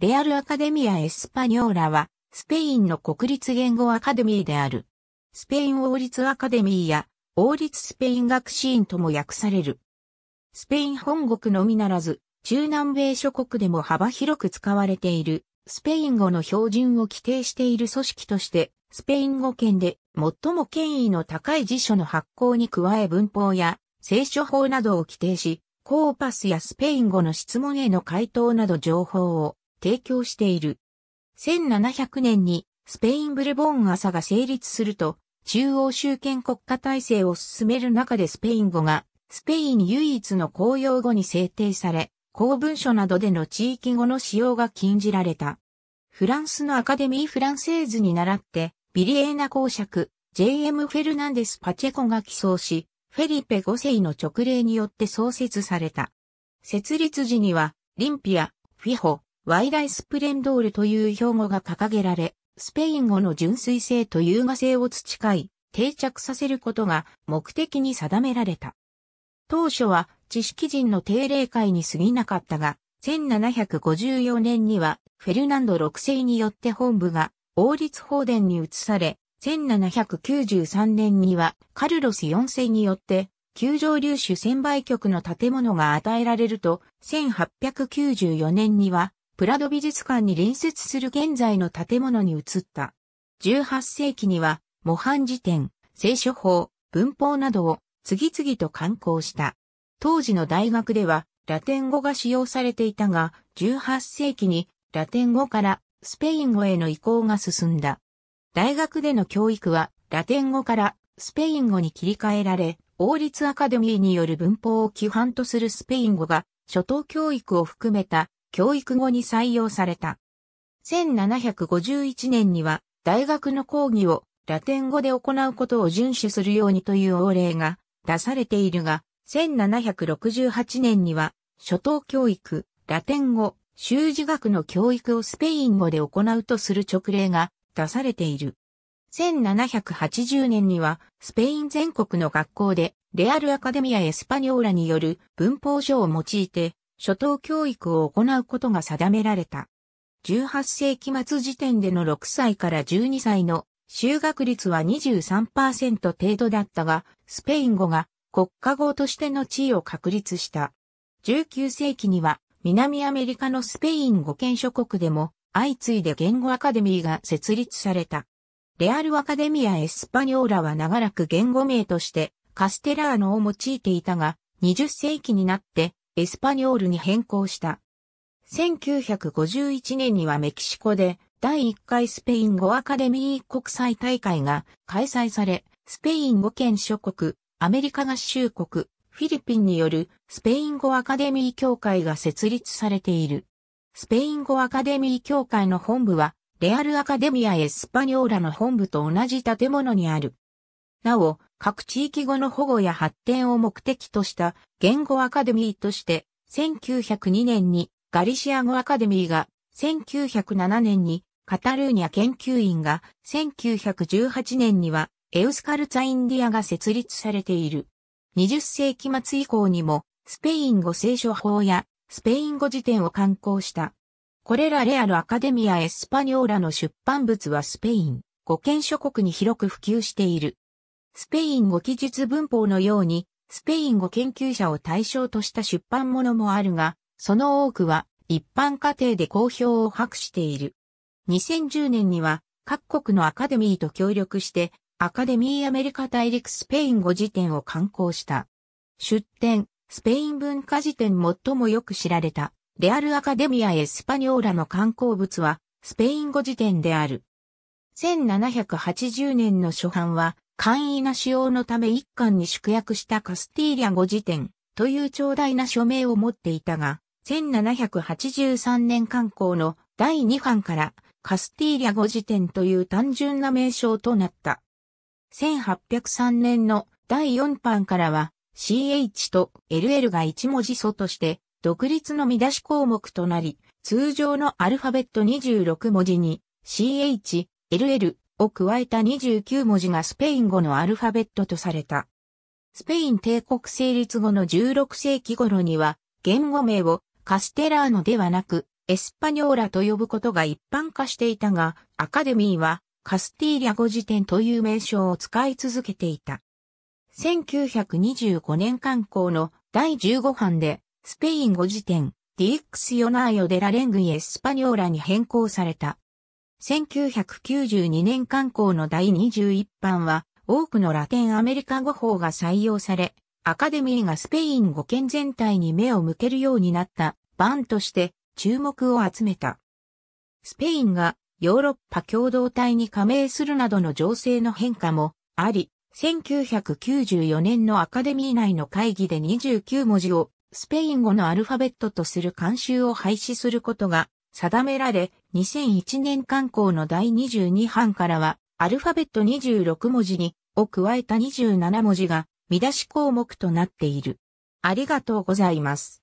レアル・アカデミア・エスパニョーラは、スペインの国立言語アカデミーである。スペイン王立アカデミーや、王立スペイン学士院とも訳される。スペイン本国のみならず、中南米諸国でも幅広く使われている、スペイン語の標準を規定している組織として、スペイン語圏で最も権威の高い辞書の発行に加え文法や聖書法などを規定し、コーパスやスペイン語の質問への回答など情報を提供している。1700年にスペインブルボーン朝が成立すると、中央集権国家体制を進める中でスペイン語が、スペイン唯一の公用語に制定され、公文書などでの地域語の使用が禁じられた。フランスのアカデミーフランセーズに倣って、ビリエーナ公爵、J.M. フェルナンデス・パチェコが起草し、フェリペ5世の勅令によって創設された。設立時には、リンピア、フィホ、ワイライスプレンドールという標語が掲げられ、スペイン語の純粋性と優雅性を培い、定着させることが目的に定められた。当初は知識人の定例会に過ぎなかったが、1754年にはフェルナンド6世によって本部が王立法殿に移され、1793年にはカルロス4世によって球場流種専売局の建物が与えられると、1894年にはプラド美術館に隣接する現在の建物に移った。18世紀には、模範辞典、聖書法、文法などを次々と刊行した。当時の大学では、ラテン語が使用されていたが、18世紀にラテン語からスペイン語への移行が進んだ。大学での教育は、ラテン語からスペイン語に切り替えられ、王立アカデミーによる文法を規範とするスペイン語が初等教育を含めた教育後に採用された。1751年には大学の講義をラテン語で行うことを遵守するようにという法令が出されているが、1768年には初等教育、ラテン語、修士学の教育をスペイン語で行うとする直令が出されている。1780年にはスペイン全国の学校でレアルアカデミア・エスパニョーラによる文法書を用いて初等教育を行うことが定められた。18世紀末時点での6歳から12歳の就学率は23%程度だったが、スペイン語が国家語としての地位を確立した。19世紀には南アメリカのスペイン語圏諸国でも相次いで言語アカデミーが設立された。レアルアカデミア・エスパニョーラは長らく言語名としてカステラーノを用いていたが、20世紀になってエスパニョールに変更した。1951年にはメキシコで第1回スペイン語アカデミー国際大会が開催され、スペイン語圏諸国、アメリカ合衆国、フィリピンによるスペイン語アカデミー協会が設立されている。スペイン語アカデミー協会の本部は、レアルアカデミア・エスパニョーラの本部と同じ建物にある。なお、各地域語の保護や発展を目的とした言語アカデミーとして、1902年にガリシア語アカデミーが、1907年にカタルーニャ研究員が、1918年にはエウスカルツァインディアが設立されている。20世紀末以降にも、スペイン語聖書法やスペイン語辞典を刊行した。これらレアルアカデミア・エスパニョーラの出版物はスペイン、語県諸国に広く普及している。スペイン語記述文法のように、スペイン語研究者を対象とした出版物もあるが、その多くは一般家庭で好評を博している。2010年には各国のアカデミーと協力してアカデミーアメリカ大陸スペイン語辞典を刊行した。出典、スペイン文化辞典最もよく知られた、レアルアカデミアエスパニョーラの刊行物は、スペイン語辞典である。1780年の初版は、簡易な使用のため一巻に宿泊したカスティーリャ語辞典という長大な署名を持っていたが、1783年刊行の第2版からカスティーリャ語辞典という単純な名称となった。1803年の第4版からは CH と LL が一文字素として独立の見出し項目となり、通常のアルファベット26文字に CH、LL、を加えた29文字がスペイン語のアルファベットとされた。スペイン帝国成立後の16世紀頃には、言語名をカステラーノではなく、エスパニョーラと呼ぶことが一般化していたが、アカデミーはカスティーリャ語辞典という名称を使い続けていた。1925年刊行の第15版で、スペイン語辞典、ディックスヨナーヨデラレングイエスパニョーラに変更された。1992年刊行の第21版は、多くのラテンアメリカ語法が採用され、アカデミーがスペイン語圏全体に目を向けるようになった版として注目を集めた。スペインがヨーロッパ共同体に加盟するなどの情勢の変化もあり、1994年のアカデミー内の会議で29文字をスペイン語のアルファベットとする慣習を廃止することが定められ、2001年刊行の第22版からは、アルファベット26文字に、を加えた27文字が、見出し項目となっている。ありがとうございます。